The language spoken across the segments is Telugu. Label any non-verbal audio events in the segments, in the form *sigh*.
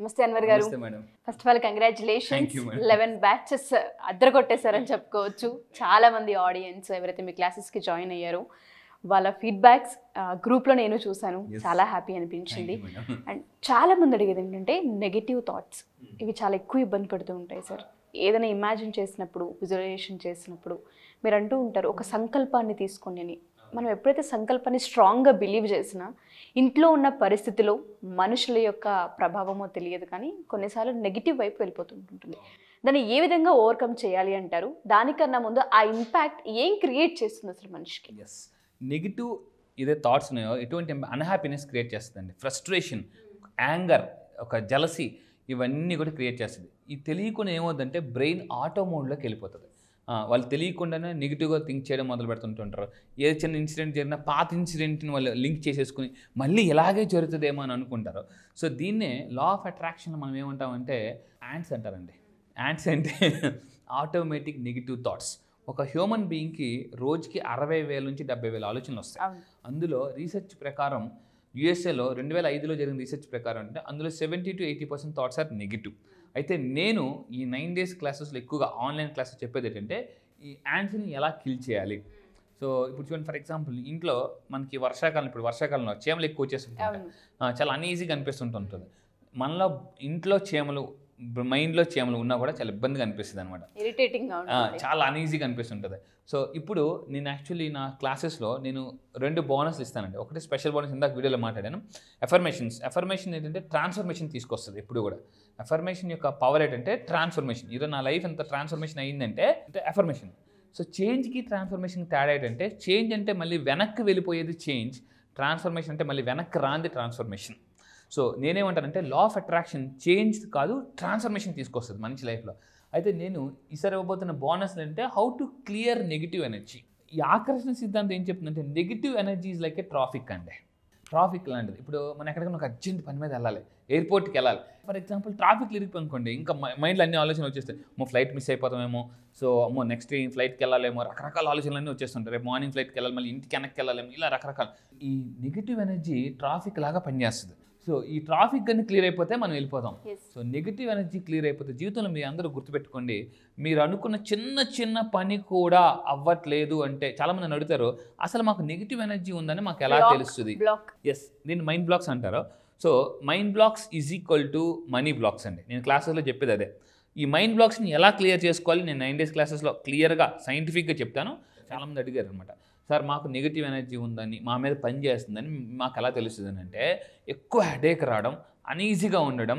నమస్తే అన్వర్ గారు first of all congratulation eleven batches కొట్టేశారని చెప్పుకోవచ్చు చాలా మంది ఆడియన్స్ ఎవరైతే మీ క్లాసెస్కి జాయిన్ అయ్యారో వాళ్ళ ఫీడ్బ్యాక్స్ గ్రూప్లో నేను చూశాను చాలా హ్యాపీ అనిపించింది అండ్ చాలా మంది అడిగేది ఏంటంటే నెగటివ్ థాట్స్ hmm. ఇవి చాలా ఎక్కువ ఇబ్బంది పడుతూ ఉంటాయి సార్ ఏదైనా ఇమాజిన్ చేసినప్పుడు విజువలైజేషన్ చేసినప్పుడు మీరు అంటూ ఉంటారు ఒక సంకల్పాన్ని తీసుకొని మనం ఎప్పుడైతే సంకల్పాన్ని స్ట్రాంగ్గా బిలీవ్ చేసినా ఇంట్లో ఉన్న పరిస్థితిలో మనుషుల యొక్క ప్రభావమో తెలియదు కానీ కొన్నిసార్లు నెగిటివ్ వైపు వెళ్ళిపోతుంటుంది దాన్ని ఏ విధంగా ఓవర్కమ్ చేయాలి అంటారు దానికన్నా ముందు ఆ ఇంపాక్ట్ ఏం క్రియేట్ చేస్తుంది అసలు మనిషికి ఎస్ నెగిటివ్ ఇదే థాట్స్ ఉన్నాయో ఎటువంటి అన్హాపీనెస్ క్రియేట్ చేస్తుందండి ఫ్రస్ట్రేషన్ యాంగర్ ఒక జలసి ఇవన్నీ కూడా క్రియేట్ చేస్తుంది ఈ తెలియకుండా ఏమవుతుందంటే బ్రెయిన్ ఆటో మోడ్లోకి వెళ్ళిపోతుంది వాళ్ళు తెలియకుండానే నెగిటివ్గా థింక్ చేయడం మొదలు పెడుతుంటుంటారు ఏ చిన్న ఇన్సిడెంట్ జరిగినా పాత ఇన్సిడెంట్ని వాళ్ళు లింక్ చేసేసుకుని మళ్ళీ ఇలాగే జరుగుతుందేమో అని అనుకుంటారు సో దీన్నే లా ఆఫ్ అట్రాక్షన్ మనం ఏమంటామంటే యాంట్స్ అంటారండి యాంట్స్ అంటే ఆటోమేటిక్ నెగిటివ్ థాట్స్ ఒక హ్యూమన్ బీయింగ్కి రోజుకి అరవై వేల నుంచి డెబ్బై వేల ఆలోచనలు వస్తాయి అందులో రీసెర్చ్ ప్రకారం యూఎస్ఏలో రెండు వేల ఐదులో జరిగిన రీసెర్చ్ ప్రకారం అంటే అందులో seventy to eighty percent thoughts are negative అయితే నేను ఈ నైన్ డేస్ క్లాసెస్లో ఎక్కువగా ఆన్లైన్ క్లాసెస్ చెప్పేది ఏంటంటే ఈ యాండ్స్ని ఎలా కిల్ చేయాలి సో ఇప్పుడు చూడండి ఫర్ ఎగ్జాంపుల్ ఇంట్లో మనకి వర్షాకాలం ఇప్పుడు వర్షాకాలంలో చీమలు ఎక్కువ వచ్చేస్తుంటాయి చాలా అన్ఈజీగా అనిపిస్తుంటుంటుంది మనలో ఇంట్లో చీమలు మైండ్లో చీమలు ఉన్నా కూడా చాలా ఇబ్బందిగా అనిపిస్తుంది అనమాట ఇరిటేటింగ్ చాలా అనీజీగా అనిపిస్తుంటుంది సో ఇప్పుడు నేను యాక్చువల్లీ నా క్లాసెస్లో నేను రెండు బోనస్లు ఇస్తానండి ఒకటి స్పెషల్ బోనస్ ఇందాక వీడియోలో మాట్లాడాను ఎఫర్మేషన్స్ ఎఫర్మేషన్ ఏంటంటే ట్రాన్స్ఫర్మేషన్ తీసుకొస్తుంది ఎప్పుడు కూడా ఎఫర్మేషన్ యొక్క పవర్ ఏంటంటే ట్రాన్స్ఫర్మేషన్ ఈరోజు నా లైఫ్ ఎంత ట్రాన్స్ఫర్మేషన్ అయ్యిందంటే అంటే ఎఫర్మేషన్ సో చేంజ్కి ట్రాన్స్ఫర్మేషన్ తేడా ఏంటంటే చేంజ్ అంటే మళ్ళీ వెనక్కి వెళ్ళిపోయేది చేంజ్ ట్రాన్స్ఫర్మేషన్ అంటే మళ్ళీ వెనక్కి రాంది ట్రాన్స్ఫర్మేషన్ సో నేనేమంటానంటే లా ఆఫ్ అట్రాక్షన్ చేంజ్ కాదు ట్రాన్స్ఫర్మేషన్ తీసుకొస్తుంది మనిషి లైఫ్లో అయితే నేను ఈసారి ఇవ్వబోతున్న బోనస్ అంటే how to clear negative energy ఈ ఆకర్షణ సిద్ధాంతం ఏం చెప్తుందంటే negative energy is like a traffic అండి ట్రాఫిక్ లాంటిది ఇప్పుడు మనం ఎక్కడికైనా ఒక అర్జెంట్ పని మీద వెళ్ళాలి ఎయిర్పోర్ట్కి వెళ్ళాలి ఫర్ ఎగ్జాంపుల్ ట్రాఫిక్ ఇరిగిపోయి అనుకోండి ఇంకా మైండ్లో అన్ని ఆలోచనలు వచ్చేస్తాయి అమ్మో ఫ్లైట్ మిస్ అయిపోతామేమో సో అమ్మో నెక్స్ట్ డే ఫ్లైట్కి వెళ్ళాలేమో రకరకాల ఆలోచనలన్నీ వచ్చేస్తుంటాయి రేపు మార్నింగ్ ఫ్లైట్కి వెళ్ళాలి మళ్ళీ ఇంటికి వెనక్కి వెళ్ళాలేమో ఇలా రకరకాల ఈ నెగిటివ్ ఎనర్జీ ట్రాఫిక్ లాగా పనిచేస్తుంది సో ఈ ట్రాఫిక్ కానీ క్లియర్ అయిపోతే మనం వెళ్ళిపోతాం సో నెగిటివ్ ఎనర్జీ క్లియర్ అయిపోతే జీవితంలో మీ అందరూ గుర్తుపెట్టుకోండి మీరు అనుకున్న చిన్న చిన్న పని కూడా అవ్వట్లేదు అంటే చాలామంది నన్ను అడుగుతారు అసలు మాకు నెగిటివ్ ఎనర్జీ ఉందని మాకు ఎలా తెలుస్తుంది ఎస్ దీన్ని మైండ్ బ్లాక్స్ అంటారు so mind blocks is equal to money blocks అండి నేను క్లాసెస్లో చెప్పేది అదే ఈ మైండ్ బ్లాక్స్ని ఎలా క్లియర్ చేసుకోవాలి నేను నైన్ డేస్ క్లాసెస్లో క్లియర్గా సైంటిఫిక్గా చెప్తాను చాలామంది అడిగారు అనమాట సార్ మాకు నెగిటివ్ ఎనర్జీ ఉందని మా మీద పని చేస్తుందని మాకు ఎలా తెలుస్తుంది అంటే ఎక్కువ హెడేక్ రావడం అనీజీగా ఉండడం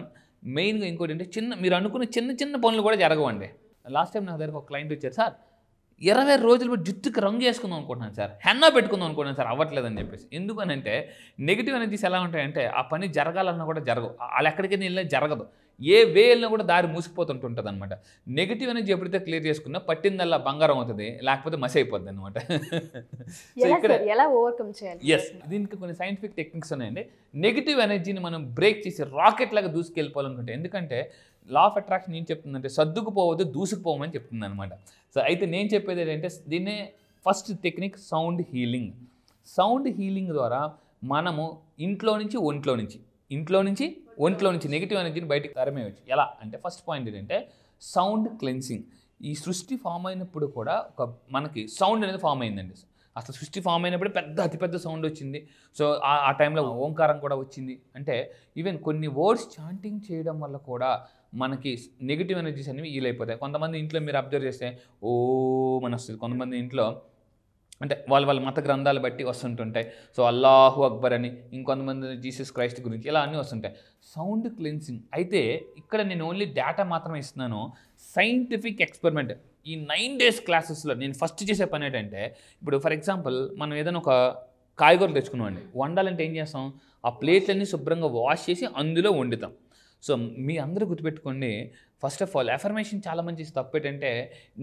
మెయిన్గా ఇంకోటి అంటే చిన్న మీరు అనుకున్న చిన్న చిన్న పనులు కూడా జరగవండి లాస్ట్ టైం నా దగ్గర ఒక క్లయింట్ వచ్చారు సార్ ఇరవై రోజులు జుట్టుకి రంగు వేసుకుందాం అనుకుంటున్నాను సార్ హెన్నా పెట్టుకుందాం అనుకుంటున్నాను సార్ అవ్వట్లేదని చెప్పేసి ఎందుకనంటే నెగిటివ్ ఎనర్జీస్ ఎలా ఉంటాయంటే ఆ పని జరగాలన్నా కూడా జరగవు వాళ్ళు ఎక్కడికైనా వెళ్ళినా జరగదు ఏ వే వెళ్ళినా కూడా దారి మూసిపోతుంటుంటుంది అనమాట నెగిటివ్ అనేది ఎప్పుడైతే క్లియర్ చేసుకున్నా పట్టిందల్లా బంగారం అవుతుంది లేకపోతే మసి అయిపోద్ది అనమాట ఎస్ దీనికి కొన్ని సైంటిఫిక్ టెక్నిక్స్ ఉన్నాయండి నెగిటివ్ ఎనర్జీని మనం బ్రేక్ చేసి రాకెట్ లాగా దూసుకెళ్ళిపోవాలనుకుంటే ఎందుకంటే లా ఆఫ్ అట్రాక్షన్ ఏం చెప్తుందంటే సర్దుకుపోవద్దు దూసుకుపోవమని చెప్తుంది అనమాట సో అయితే నేను చెప్పేది ఏంటంటే దీన్నే first technique sound healing sound healing ద్వారా మనము ఇంట్లో నుంచి ఒంట్లో నుంచి ఇంట్లో నుంచి ఒంట్లో నుంచి నెగిటివ్ ఎనర్జీని బయటికి వచ్చి ఎలా అంటే ఫస్ట్ పాయింట్ ఏంటంటే సౌండ్ క్లెన్సింగ్ ఈ సృష్టి ఫామ్ అయినప్పుడు కూడా ఒక మనకి సౌండ్ అనేది ఫామ్ అయిందండి అసలు సృష్టి ఫామ్ అయినప్పుడు పెద్ద అతిపెద్ద సౌండ్ వచ్చింది సో ఆ టైంలో ఓంకారం కూడా వచ్చింది అంటే ఈవెన్ కొన్ని వర్డ్స్ చాంటింగ్ చేయడం వల్ల కూడా మనకి నెగిటివ్ ఎనర్జీస్ అనేవి ఈలైపోతాయి కొంతమంది ఇంట్లో మీరు అబ్జర్వ్ చేస్తే ఓ మనస్తుంది కొంతమంది ఇంట్లో అంటే వాళ్ళ వాళ్ళ మత గ్రంథాలు బట్టి వస్తుంటుంటాయి సో అల్లాహు అక్బర్ అని ఇంకొంతమంది జీసస్ క్రైస్ట్ గురించి ఇలా అన్నీ వస్తుంటాయి సౌండ్ క్లెన్సింగ్ అయితే ఇక్కడ నేను ఓన్లీ డేటా మాత్రమే ఇస్తున్నాను సైంటిఫిక్ ఎక్స్పెరిమెంట్ ఈ నైన్ డేస్ క్లాసెస్లో నేను ఫస్ట్ చేసే పని ఏంటంటే ఇప్పుడు ఫర్ ఎగ్జాంపుల్ మనం ఏదైనా ఒక కాయగూరలు తెచ్చుకున్నామండి వండాలంటే ఏం చేస్తాం ఆ ప్లేట్లన్నీ శుభ్రంగా వాష్ చేసి అందులో వండుతాం సో మీ అందరూ గుర్తుపెట్టుకోండి ఫస్ట్ ఆఫ్ ఆల్ అఫర్మేషన్ చాలామంది తప్పు ఏంటంటే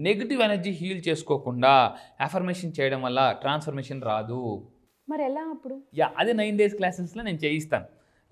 నెగిటివ్ ఎనర్జీ హీల్ చేసుకోకుండా అఫర్మేషన్ చేయడం వల్ల ట్రాన్స్ఫర్మేషన్ రాదు మరి ఎలా అప్పుడు యా అదే నైన్ డేస్ క్లాసెస్లో నేను చేయిస్తాను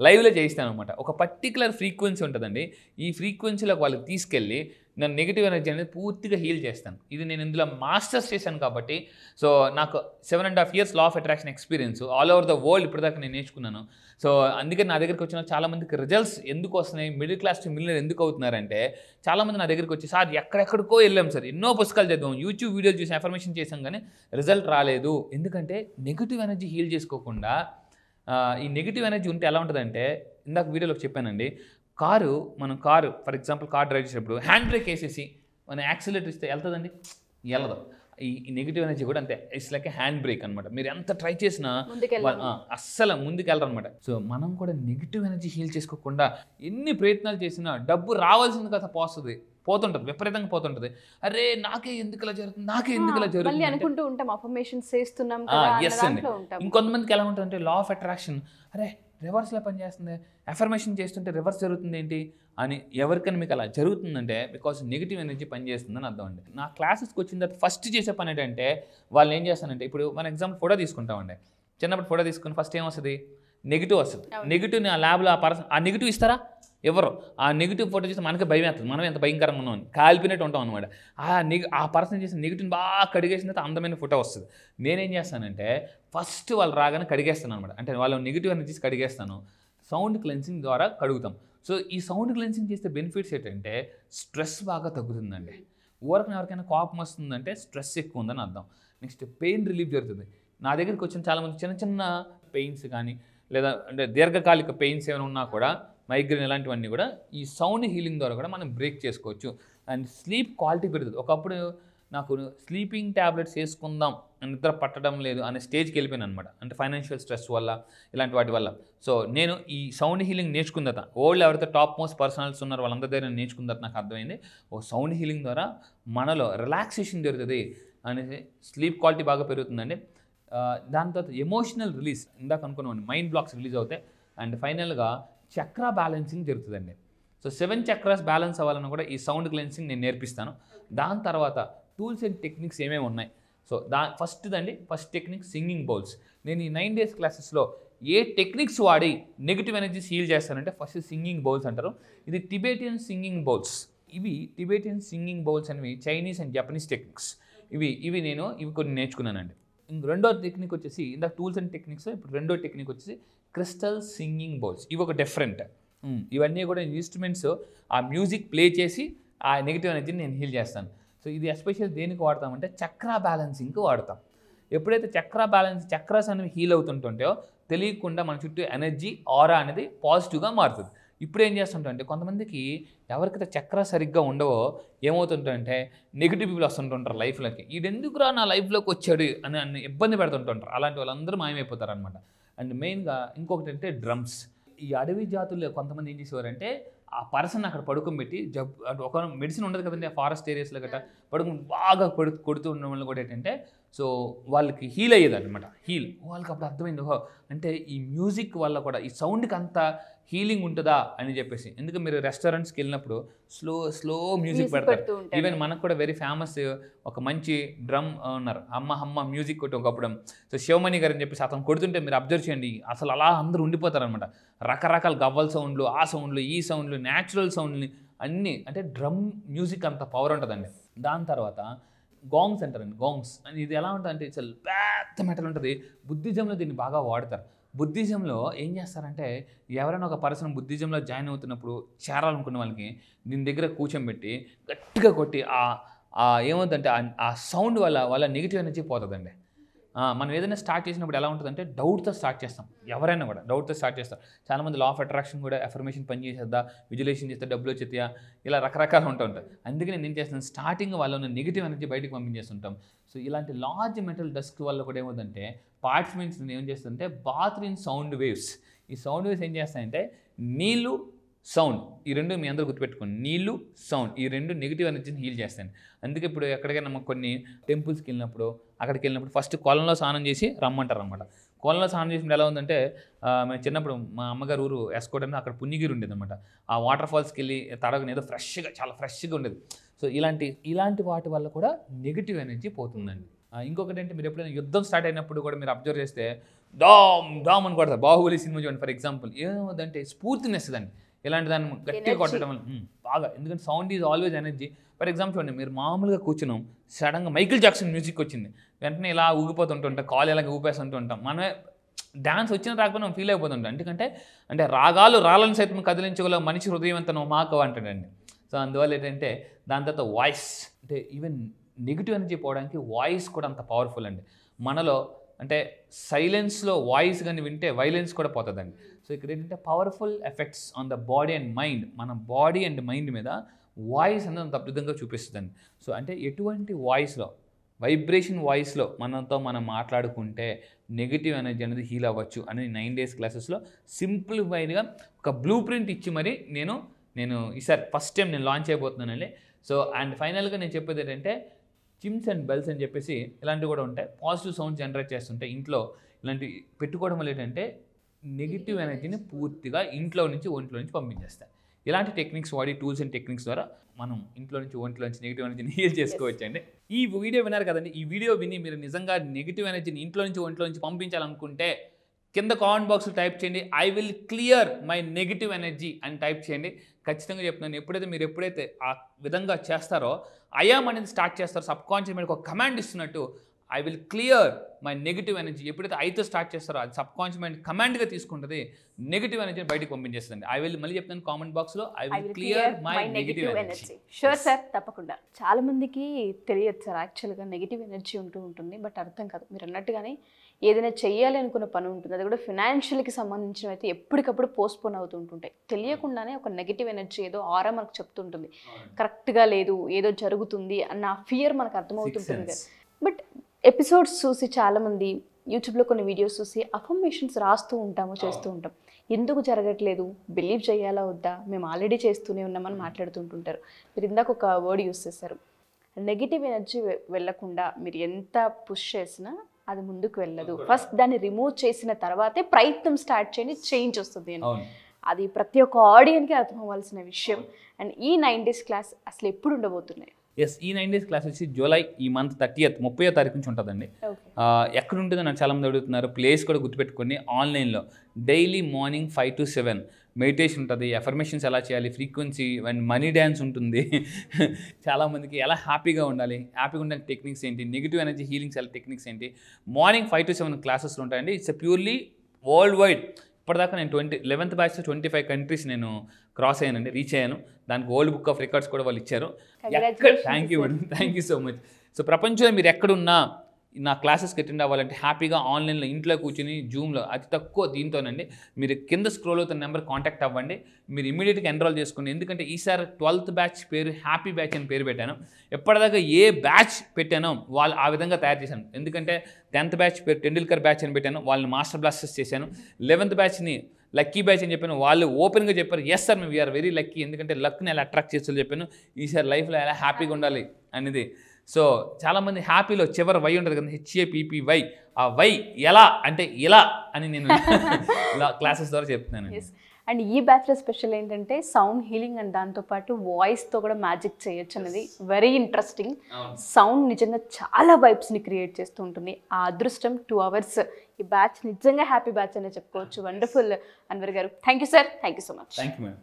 లైవ్లో చేయిస్తాను అనమాట ఒక పర్టికులర్ ఫ్రీక్వెన్సీ ఉంటుందండి ఈ ఫ్రీక్వెన్సీలోకి వాళ్ళకి తీసుకెళ్ళి నేను నెగిటివ్ ఎనర్జీ అనేది పూర్తిగా హీల్ చేస్తాను ఇది నేను ఇందులో మాస్టర్స్ చేశాను కాబట్టి సో నాకు seven and half years law of attraction experience all over the world ఇప్పటిదాకా నేను నేర్చుకున్నాను సో అందుకే నా దగ్గరికి వచ్చిన చాలామందికి రిజల్ట్స్ ఎందుకు వస్తున్నాయి మిడిల్ క్లాస్ టు ఎందుకు అవుతున్నారంటే చాలామంది నా దగ్గరికి వచ్చి సార్ ఎక్కడెక్కడికో వెళ్ళాం సార్ ఎన్నో పుస్తకాలు చదివాం యూట్యూబ్ వీడియోలు చూసి ఇన్ఫర్మేషన్ చేసాం కానీ రిజల్ట్ రాలేదు ఎందుకంటే నెగిటివ్ ఎనర్జీ హీల్ చేసుకోకుండా ఈ నెగిటివ్ ఎనర్జీ ఉంటే ఎలా ఉంటుందంటే ఇందాక వీడియోలో చెప్పానండి కారు మనం car for example car drive చేసేటప్పుడు హ్యాండ్ బ్రేక్ వేసేసి మనం యాక్సిలేటర్ ఇస్తే వెళ్తుందండి వెళ్ళదు ఈ నెగిటివ్ ఎనర్జీ కూడా అంతే ఇట్స్ లైక్ హ్యాండ్ బ్రేక్ అనమాట మీరు ఎంత ట్రై చేసినా అస్సలు ముందుకెళ్ళరు అనమాట సో మనం కూడా నెగిటివ్ ఎనర్జీ హీల్ చేసుకోకుండా ఎన్ని ప్రయత్నాలు చేసినా డబ్బు రావాల్సింది కదా పోస్తుంది పోతుంటది విపరీతంగా పోతుంటది అరే నాకే ఎందుకు ఇలా జరుగుతుంది నాకే ఎందుకు ఇలా జరుగుతుంది అనుకుంటూ ఉంటాం అఫర్మేషన్ చేస్తున్నాం ఎస్ అండి ఇంకొంతమందికి ఎలా ఉంటుంది అంటే లా ఆఫ్ అట్రాక్షన్ అరే రివర్స్లో పనిచేస్తుంది అఫర్మేషన్ చేస్తుంటే రివర్స్ జరుగుతుంది ఏంటి అని ఎవరికైనా మీకు అలా జరుగుతుందంటే బికాస్ నెగిటివ్ ఎనర్జీ అని అర్థం అండి నా క్లాసెస్కి వచ్చిన తర్వాత ఫస్ట్ చేసే పని ఏంటంటే వాళ్ళు ఏం చేస్తానంటే ఇప్పుడు మన ఎగ్జాంపుల్ ఫోటో తీసుకుంటామండి చిన్నప్పుడు ఫోటో తీసుకుని ఫస్ట్ ఏం వస్తుంది నెగిటివ్ వస్తుంది నెగిటివ్ ఆ ల్యాబ్లో ఆ పర్సన్ ఆ నెగిటివ్ ఇస్తారా ఎవరు ఆ నెగిటివ్ ఫోటో చూస్తే మనకి భయం వేస్తుంది మనం ఎంత భయంకరంగా ఉన్నాం కాల్పినట్టు ఉంటాం అనమాట ఆ నెగ ఆ పర్సన్ చేసిన నెగిటివ్ని బాగా కడిగేసిన తర్వాత అందమైన ఫోటో వస్తుంది నేనేం చేస్తానంటే ఫస్ట్ వాళ్ళు రాగానే కడిగేస్తాను అనమాట అంటే వాళ్ళు నెగిటివ్ అని తీసి కడిగేస్తాను సౌండ్ క్లెన్సింగ్ ద్వారా కడుగుతాం సో ఈ సౌండ్ క్లెన్సింగ్ చేస్తే బెనిఫిట్స్ ఏంటంటే స్ట్రెస్ బాగా తగ్గుతుందండి ఊరికి ఎవరికైనా కోపం వస్తుందంటే స్ట్రెస్ ఎక్కువ ఉందని అర్థం నెక్స్ట్ పెయిన్ రిలీఫ్ జరుగుతుంది నా దగ్గరికి వచ్చిన చాలామంది చిన్న చిన్న పెయిన్స్ కానీ లేదా అంటే దీర్ఘకాలిక పెయిన్స్ ఏమైనా ఉన్నా కూడా మైగ్రేన్ ఇలాంటివన్నీ కూడా ఈ సౌండ్ హీలింగ్ ద్వారా కూడా మనం బ్రేక్ చేసుకోవచ్చు అండ్ స్లీప్ క్వాలిటీ పెరుగుతుంది ఒకప్పుడు నాకు స్లీపింగ్ ట్యాబ్లెట్స్ వేసుకుందాం నిద్ర పట్టడం లేదు అనే స్టేజ్కి వెళ్ళిపోయాను అనమాట అంటే ఫైనాన్షియల్ స్ట్రెస్ వల్ల ఇలాంటి వాటి వల్ల సో నేను ఈ సౌండ్ హీలింగ్ నేర్చుకుందా ఓల్డ్ ఎవరైతే టాప్ మోస్ట్ పర్సనల్స్ ఉన్నారో వాళ్ళందరి దగ్గర నేర్చుకుందా నాకు అర్థమైంది ఓ సౌండ్ హీలింగ్ ద్వారా మనలో రిలాక్సేషన్ జరుగుతుంది అనేసి స్లీప్ క్వాలిటీ బాగా పెరుగుతుందండి దాని తర్వాత ఎమోషనల్ రిలీజ్ ఇందాక అనుకున్నాం మైండ్ బ్లాక్స్ రిలీజ్ అవుతాయి అండ్ ఫైనల్గా చక్ర బ్యాలెన్సింగ్ జరుగుతుందండి సో సెవెన్ చక్రాస్ బ్యాలెన్స్ అవ్వాలని కూడా ఈ సౌండ్ క్లెన్సింగ్ నేను నేర్పిస్తాను దాని తర్వాత టూల్స్ అండ్ టెక్నిక్స్ ఏమేమి ఉన్నాయి సో దా ఫస్ట్దండి ఫస్ట్ టెక్నిక్ సింగింగ్ బౌల్స్ నేను ఈ నైన్ డేస్ క్లాసెస్లో ఏ టెక్నిక్స్ వాడి నెగిటివ్ ఎనర్జీస్ హీల్ చేస్తానంటే ఫస్ట్ సింగింగ్ బౌల్స్ అంటారు ఇది టిబేటియన్ సింగింగ్ బౌల్స్ ఇవి టిబేటియన్ సింగింగ్ బౌల్స్ అనేవి చైనీస్ అండ్ జపనీస్ టెక్నిక్స్ ఇవి ఇవి నేను ఇవి కొన్ని నేర్చుకున్నానండి ఇంక రెండో టెక్నిక్ వచ్చేసి ఇందాక టూల్స్ అండ్ టెక్నిక్స్ ఇప్పుడు రెండో టెక్నిక్ వచ్చేసి క్రిస్టల్ సింగింగ్ బౌల్స్ ఇవి ఒక డిఫరెంట్ hmm. ఇవన్నీ కూడా ఇన్స్ట్రుమెంట్స్ ఆ మ్యూజిక్ ప్లే చేసి ఆ నెగిటివ్ ఎనర్జీని నేను హీల్ చేస్తాను సో ఇది ఎస్పెషల్ దేనికి వాడతామంటే చక్ర బ్యాలెన్సింగ్కి వాడతాం ఎప్పుడైతే చక్ర బ్యాలెన్స్ చక్రాస్ అనేవి హీల్ అవుతుంటుంటాయో తెలియకుండా మన చుట్టూ ఎనర్జీ ఆరా అనేది పాజిటివ్గా మారుతుంది ఇప్పుడు ఏం చేస్తుంటారంటే కొంతమందికి ఎవరికైతే చక్ర సరిగ్గా ఉండవో ఏమవుతుంటారంటే నెగిటివ్ పీపుల్ వస్తుంటుంటారు లైఫ్లోకి ఎందుకురా నా లైఫ్లోకి వచ్చాడు అని అన్ని ఇబ్బంది పెడుతుంటుంటారు అలాంటి వాళ్ళందరూ మాయమైపోతారనమాట అండ్ మెయిన్గా ఇంకొకటి అంటే డ్రమ్స్ ఈ అడవి జాతుల్లో కొంతమంది ఏం చేసేవారంటే ఆ పర్సన్ అక్కడ పడుకోబెట్టి జబ్ ఒక మెడిసిన్ ఉండదు కదండి ఆ ఫారెస్ట్ ఏరియాస్లో గట్రా పడుకుని బాగా పడు కొడుతూ ఉండడం వల్ల కూడా ఏంటంటే సో వాళ్ళకి హీల్ అయ్యేదన్నమాట హీల్ వాళ్ళకి అప్పుడు అర్థమైంది ఓహో అంటే ఈ మ్యూజిక్ వల్ల కూడా ఈ సౌండ్కి అంత హీలింగ్ ఉంటుందా అని చెప్పేసి ఎందుకు మీరు రెస్టారెంట్స్కి వెళ్ళినప్పుడు స్లో స్లో మ్యూజిక్ పెడతారు ఈవెన్ మనకు కూడా వెరీ ఫేమస్ ఒక మంచి డ్రమ్ ఉన్నారు అమ్మ అమ్మ మ్యూజిక్ కొట్టి ఒకప్పుడు సో శివమణి గారు అని చెప్పేసి అతను కొడుతుంటే మీరు అబ్జర్వ్ చేయండి అసలు అలా అందరూ ఉండిపోతారనమాట రకరకాల గవ్వల సౌండ్లు ఆ సౌండ్లు ఈ సౌండ్లు న్యాచురల్ సౌండ్ని అన్నీ అంటే డ్రమ్ మ్యూజిక్ అంత పవర్ ఉంటుందండి దాని తర్వాత గాంగ్స్ అంటారండి గాంగ్స్ అని ఇది ఎలా ఉంటుంది అంటే చాలా పెద్ద మెటల్ ఉంటుంది బుద్ధిజంలో దీన్ని బాగా వాడతారు బుద్ధిజంలో ఏం చేస్తారంటే ఎవరైనా ఒక పర్సన్ బుద్ధిజంలో జాయిన్ అవుతున్నప్పుడు చేరాలనుకున్న వాళ్ళకి దీని దగ్గర కూర్చోబెట్టి గట్టిగా కొట్టి ఆ ఏమవుతుందంటే ఆ సౌండ్ వల్ల వాళ్ళ నెగిటివ్ ఎనర్జీ పోతుందండి మనం ఏదైనా స్టార్ట్ చేసినప్పుడు ఎలా ఉంటుందంటే డౌట్తో స్టార్ట్ చేస్తాం ఎవరైనా కూడా డౌట్తో స్టార్ట్ చేస్తాం చాలామంది లా ఆఫ్ అట్రాక్షన్ కూడా ఎఫర్మేషన్ పని చేసేద్దా విజులేషన్ చేస్తే డబ్బులు వచ్చేద్దా ఇలా రకరకాలు ఉంటూ ఉంటాయి అందుకే నేను ఏం చేస్తాను స్టార్టింగ్ వాళ్ళ ఉన్న నెగిటివ్ ఎనర్జీ బయటకు పంపించేస్తుంటాం సో ఇలాంటి లార్జ్ మెటల్ డస్క్ వల్ల కూడా ఏమవుతుందంటే నేను ఏం చేస్తుందంటే బాత్రూమ్ సౌండ్ వేవ్స్ ఈ సౌండ్ వేవ్స్ ఏం చేస్తాయంటే నీళ్ళు సౌండ్ ఈ రెండు మీ అందరూ గుర్తుపెట్టుకోండి నీళ్ళు సౌండ్ ఈ రెండు నెగిటివ్ ఎనర్జీని హీల్ చేస్తాను అందుకే ఇప్పుడు ఎక్కడికైనా మనం కొన్ని టెంపుల్స్కి వెళ్ళినప్పుడు అక్కడికి వెళ్ళినప్పుడు ఫస్ట్ కొలంలో స్నానం చేసి రమ్మంటారు అనమాట కోలంలో స్నానం చేసినప్పుడు ఎలా ఉందంటే మేము చిన్నప్పుడు మా అమ్మగారు ఊరు వేసుకోవడం అక్కడ పుణ్యగిరి ఉండేది అనమాట ఆ వాటర్ ఫాల్స్కి వెళ్ళి తడగని ఏదో ఫ్రెష్గా చాలా ఫ్రెష్గా ఉండేది సో ఇలాంటి ఇలాంటి వాటి వల్ల కూడా నెగిటివ్ ఎనర్జీ పోతుందండి ఇంకొకటి అంటే మీరు ఎప్పుడైనా యుద్ధం స్టార్ట్ అయినప్పుడు కూడా మీరు అబ్జర్వ్ చేస్తే డామ్ డామ్ అని కొడతారు బాహుబలి సినిమా చూడండి ఫర్ ఎగ్జాంపుల్ ఏమవుతుందంటే ఇస్తుందండి ఇలాంటి దాన్ని గట్టిగా కొట్టడం వల్ల బాగా ఎందుకంటే sound is always energy for example చూడండి మీరు మామూలుగా కూర్చున్నాం సడన్గా మైకిల్ జాక్సన్ మ్యూజిక్ వచ్చింది వెంటనే ఇలా ఊగిపోతుంటుంటాం కాలు ఇలా ఊపేస్తుంటుంటాం మనమే డ్యాన్స్ వచ్చిన మనం ఫీల్ అయిపోతుంటాం ఎందుకంటే అంటే రాగాలు రాలని సైతం కదిలించగల మనిషి హృదయవంతను మాకు అంటాడండి సో అందువల్ల ఏంటంటే దాని తర్వాత వాయిస్ అంటే ఈవెన్ నెగిటివ్ ఎనర్జీ పోవడానికి వాయిస్ కూడా అంత పవర్ఫుల్ అండి మనలో అంటే సైలెన్స్లో వాయిస్ కానీ వింటే వైలెన్స్ కూడా పోతుందండి సో ఇక్కడ ఏంటంటే powerful effects on the body and mind మన బాడీ అండ్ మైండ్ మీద వాయిస్ అనేది అంత అద్భుతంగా చూపిస్తుందండి సో అంటే ఎటువంటి వాయిస్లో వైబ్రేషన్ వాయిస్లో మనతో మనం మాట్లాడుకుంటే నెగిటివ్ ఎనర్జీ అనేది హీల్ అవ్వచ్చు అని నైన్ డేస్ క్లాసెస్లో సింప్లిఫైడ్గా ఒక బ్లూ ప్రింట్ ఇచ్చి మరి నేను నేను ఈసారి ఫస్ట్ టైం నేను లాంచ్ అయిపోతున్నానండి సో అండ్ ఫైనల్గా నేను చెప్పేది ఏంటంటే చిమ్స్ అండ్ బెల్స్ అని చెప్పేసి ఇలాంటివి కూడా ఉంటాయి పాజిటివ్ సౌండ్ జనరేట్ చేస్తుంటాయి ఇంట్లో ఇలాంటివి పెట్టుకోవడం వల్ల ఏంటంటే నెగిటివ్ ఎనర్జీని పూర్తిగా ఇంట్లో నుంచి ఒంట్లో నుంచి పంపించేస్తాయి ఇలాంటి టెక్నిక్స్ వాడి టూల్స్ అండ్ టెక్నిక్స్ ద్వారా మనం ఇంట్లో నుంచి ఒంట్లో నుంచి నెగిటివ్ ఎనర్జీని హీల్ చేసుకోవచ్చు అండి ఈ వీడియో విన్నారు కదండి ఈ వీడియో విని మీరు నిజంగా నెగిటివ్ ఎనర్జీని ఇంట్లో నుంచి ఒంట్లో నుంచి పంపించాలనుకుంటే కింద కామెంట్ బాక్స్ టైప్ చేయండి I will clear my negative energy అని టైప్ చేయండి ఖచ్చితంగా చెప్తున్నాను ఎప్పుడైతే మీరు ఎప్పుడైతే ఆ విధంగా చేస్తారో అయామ్ అనేది స్టార్ట్ చేస్తారో సబ్ కాన్షియస్ ఒక కమాండ్ ఇస్తున్నట్టు I will clear my negative energy ఎప్పుడైతే ఐతో స్టార్ట్ చేస్తారో అది సబ్ కాన్షియస్ మైండ్ కమాండ్గా తీసుకుంటుంది నెగిటివ్ ఎనర్జీని బయటకు పంపించేస్తుంది ఐ విల్ మళ్ళీ చెప్తాను కామెంట్ బాక్స్లో I will clear my negative energy sure sir తప్పకుండా చాలా మందికి తెలియదు సార్ యాక్చువల్గా నెగిటివ్ ఎనర్జీ ఉంటూ ఉంటుంది బట్ అర్థం కాదు మీరు అన్నట్టుగానే ఏదైనా చేయాలి అనుకున్న పని ఉంటుంది అది కూడా ఫినాన్షియల్కి సంబంధించిన అయితే ఎప్పటికప్పుడు పోస్ట్పోన్ అవుతూ ఉంటుంటాయి తెలియకుండానే ఒక నెగిటివ్ ఎనర్జీ ఏదో ఆరా మనకు చెప్తుంటుంది కరెక్ట్గా లేదు ఏదో జరుగుతుంది అన్న ఫియర్ మనకు అర్థమవుతుంటుంది కదా బట్ ఎపిసోడ్స్ చూసి చాలామంది యూట్యూబ్లో కొన్ని వీడియోస్ చూసి అఫర్మేషన్స్ రాస్తూ ఉంటాము చేస్తూ ఉంటాం ఎందుకు జరగట్లేదు బిలీవ్ చేయాలా వద్దా మేము ఆల్రెడీ చేస్తూనే ఉన్నామని మాట్లాడుతుంటుంటారు మీరు ఇందాక ఒక వర్డ్ యూస్ చేశారు నెగిటివ్ ఎనర్జీ వెళ్లకుండా మీరు ఎంత పుష్ చేసినా అది ముందుకు వెళ్ళదు ఫస్ట్ దాన్ని రిమూవ్ చేసిన తర్వాతే ప్రయత్నం స్టార్ట్ చేయండి చేంజ్ వస్తుంది అని అది ప్రతి ఒక్క ఆడియన్కి అర్థం అవ్వాల్సిన విషయం అండ్ ఈ నైన్ డేస్ క్లాస్ అసలు ఎప్పుడు ఉండబోతున్నాయి ఎస్ ఈ నైన్ డేస్ క్లాస్ వచ్చి జూలై ఈ మంత్ థర్టీయత్ ముప్పై తారీఖు నుంచి ఉంటుందండి ఎక్కడ నన్ను నాకు చాలామంది అడుగుతున్నారు ప్లేస్ కూడా గుర్తుపెట్టుకోండి ఆన్లైన్లో daily morning five to seven meditation ఉంటుంది ఎఫర్మేషన్స్ ఎలా చేయాలి ఫ్రీక్వెన్సీ అండ్ మనీ డ్యాన్స్ ఉంటుంది *laughs* చాలామందికి ఎలా హ్యాపీగా ఉండాలి హ్యాపీగా ఉండే టెక్నిక్స్ ఏంటి నెగిటివ్ ఎనర్జీ హీలింగ్స్ ఎలా టెక్నిక్స్ ఏంటి morning five to seven classes ఉంటాయండి ఇట్స్ ప్యూర్లీ వరల్డ్ వైడ్ ఇప్పటిదాకా నేను twenty eleventh batch twenty five countries నేను క్రాస్ అయ్యానండి రీచ్ అయ్యాను దానికి ఓల్డ్ బుక్ ఆఫ్ రికార్డ్స్ కూడా వాళ్ళు ఇచ్చారు thank you madam thank you so much so ప్రపంచంలో మీరు ఎక్కడున్నా నా క్లాసెస్కి అటెండ్ అవ్వాలంటే హ్యాపీగా ఆన్లైన్లో ఇంట్లో కూర్చుని జూమ్లో అతి తక్కువ దీంతోనండి మీరు కింద స్క్రోల్ అవుతున్న నెంబర్ కాంటాక్ట్ అవ్వండి మీరు ఇమీడియట్గా ఎన్రోల్ చేసుకోండి ఎందుకంటే ఈసారి ట్వెల్త్ బ్యాచ్ పేరు హ్యాపీ బ్యాచ్ అని పేరు పెట్టాను ఎప్పటిదాకా ఏ బ్యాచ్ పెట్టానో వాళ్ళు ఆ విధంగా తయారు చేశాను ఎందుకంటే టెన్త్ బ్యాచ్ పేరు టెండూల్కర్ బ్యాచ్ అని పెట్టాను వాళ్ళని మాస్టర్ బ్లాస్టర్స్ చేశాను లెవెన్త్ బ్యాచ్ని లక్కీ బ్యాచ్ అని చెప్పాను వాళ్ళు ఓపెన్గా చెప్పారు ఎస్ సార్ మేము వీఆర్ వెరీ లక్కీ ఎందుకంటే లక్ని ఎలా అట్రాక్ట్ చేస్తుందో చెప్పాను ఈసారి లైఫ్లో ఎలా హ్యాపీగా ఉండాలి అనేది సో చాలామంది హ్యాపీలో చివరి వై ఉంటుంది కదా హెచ్ఏపీపీ వై ఆ వై ఎలా అంటే ఇలా అని నేను *laughs* క్లాసెస్ ద్వారా చెప్తున్నాను అండ్ ఈ బ్యాచ్లో స్పెషల్ ఏంటంటే సౌండ్ హీలింగ్ అండ్ దాంతోపాటు వాయిస్తో కూడా మ్యాజిక్ చేయొచ్చు అనేది వెరీ ఇంట్రెస్టింగ్ సౌండ్ నిజంగా చాలా వైబ్స్ని క్రియేట్ చేస్తూ ఉంటుంది ఆ అదృష్టం టూ అవర్స్ ఈ బ్యాచ్ నిజంగా హ్యాపీ బ్యాచ్ అనే చెప్పుకోవచ్చు wonderful Anwar garu thank you sir thank you so much thank you